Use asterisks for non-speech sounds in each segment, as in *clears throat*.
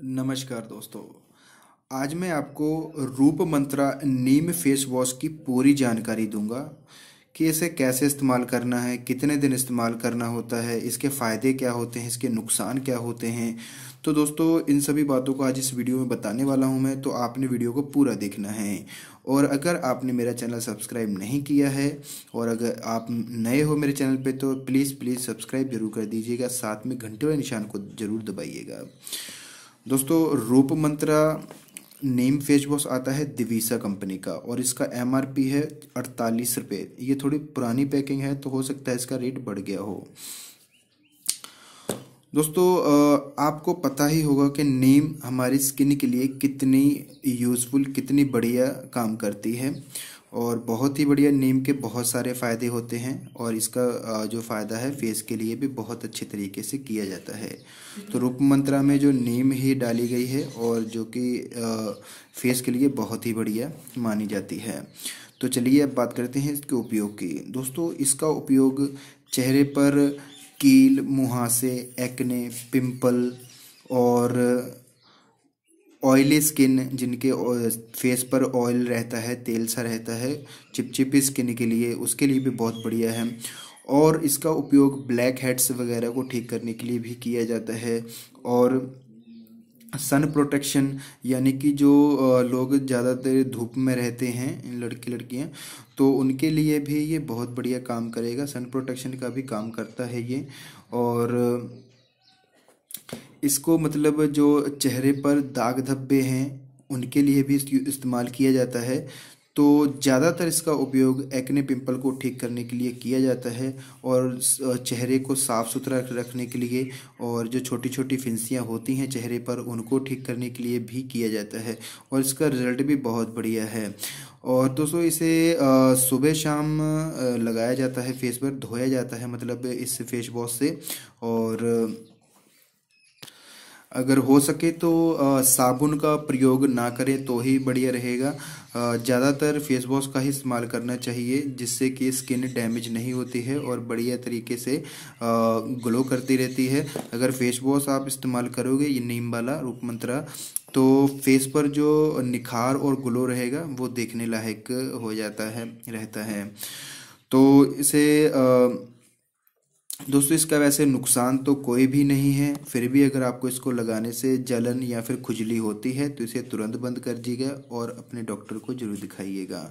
नमस्कार दोस्तों आज मैं आपको रूप मंत्रा नीम फेस वॉश की पूरी जानकारी दूंगा कि इसे कैसे इस्तेमाल करना है कितने दिन इस्तेमाल करना होता है इसके फ़ायदे क्या होते हैं इसके नुकसान क्या होते हैं तो दोस्तों इन सभी बातों को आज इस वीडियो में बताने वाला हूं मैं तो आपने वीडियो को पूरा देखना है और अगर आपने मेरा चैनल सब्सक्राइब नहीं किया है और अगर आप नए हो मेरे चैनल पे तो प्लीज़ प्लीज़ सब्सक्राइब जरूर कर दीजिएगा साथ में घंटे वाले निशान को ज़रूर दबाइएगा दोस्तों रूप मंत्रा नेम फेस वॉश आता है दिवीसा कंपनी का और इसका एम है अड़तालीस रुपये ये थोड़ी पुरानी पैकिंग है तो हो सकता है इसका रेट बढ़ गया हो दोस्तों आपको पता ही होगा कि नीम हमारी स्किन के लिए कितनी यूज़फुल कितनी बढ़िया काम करती है और बहुत ही बढ़िया नीम के बहुत सारे फ़ायदे होते हैं और इसका जो फ़ायदा है फेस के लिए भी बहुत अच्छे तरीके से किया जाता है तो रूप मंत्रा में जो नीम ही डाली गई है और जो कि फेस के लिए बहुत ही बढ़िया मानी जाती है तो चलिए अब बात करते हैं इसके उपयोग की दोस्तों इसका उपयोग चेहरे पर कील मुहासे एक्ने पिंपल और ऑयली स्किन जिनके फेस पर ऑयल रहता है तेल सा रहता है चिपचिपी स्किन के लिए उसके लिए भी बहुत बढ़िया है और इसका उपयोग ब्लैक हेड्स वगैरह को ठीक करने के लिए भी किया जाता है और सन प्रोटेक्शन यानी कि जो लोग ज़्यादातर धूप में रहते हैं लड़के लड़कियाँ तो उनके लिए भी ये बहुत बढ़िया काम करेगा सन प्रोटेक्शन का भी काम करता है ये और इसको मतलब जो चेहरे पर दाग धब्बे हैं उनके लिए भी इस्तेमाल किया जाता है तो ज़्यादातर इसका उपयोग एक्ने पिंपल को ठीक करने के लिए किया जाता है और चेहरे को साफ़ सुथरा रखने के लिए और जो छोटी छोटी फिंसियाँ होती हैं चेहरे पर उनको ठीक करने के लिए भी किया जाता है और इसका रिजल्ट भी बहुत बढ़िया है और दोस्तों इसे सुबह शाम लगाया जाता है फेस पर धोया जाता है मतलब इस फेस वॉश से और अगर हो सके तो साबुन का प्रयोग ना करें तो ही बढ़िया रहेगा ज़्यादातर फेस वॉश का ही इस्तेमाल करना चाहिए जिससे कि स्किन डैमेज नहीं होती है और बढ़िया तरीके से ग्लो करती रहती है अगर फेस वॉश आप इस्तेमाल करोगे ये नीम वाला रूपमंत्रा तो फेस पर जो निखार और ग्लो रहेगा वो देखने लायक हो जाता है रहता है तो इसे आ, दोस्तों इसका वैसे नुकसान तो कोई भी नहीं है फिर भी अगर आपको इसको लगाने से जलन या फिर खुजली होती है तो इसे तुरंत बंद कर दीजिएगा और अपने डॉक्टर को जरूर दिखाइएगा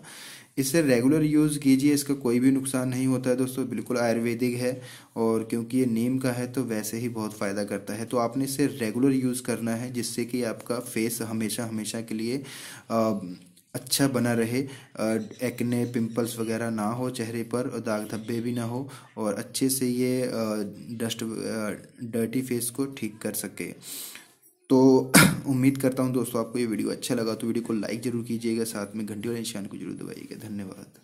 इसे रेगुलर यूज़ कीजिए इसका कोई भी नुकसान नहीं होता है दोस्तों बिल्कुल आयुर्वेदिक है और क्योंकि ये नीम का है तो वैसे ही बहुत फ़ायदा करता है तो आपने इसे रेगुलर यूज़ करना है जिससे कि आपका फेस हमेशा हमेशा के लिए आ, अच्छा बना रहे एक्ने पिंपल्स वगैरह ना हो चेहरे पर और दाग धब्बे भी ना हो और अच्छे से ये डस्ट डर्टी फेस को ठीक कर सके तो *clears throat* उम्मीद करता हूँ दोस्तों आपको ये वीडियो अच्छा लगा तो वीडियो को लाइक ज़रूर कीजिएगा साथ में घंटी वाले निशान को जरूर दबाइएगा धन्यवाद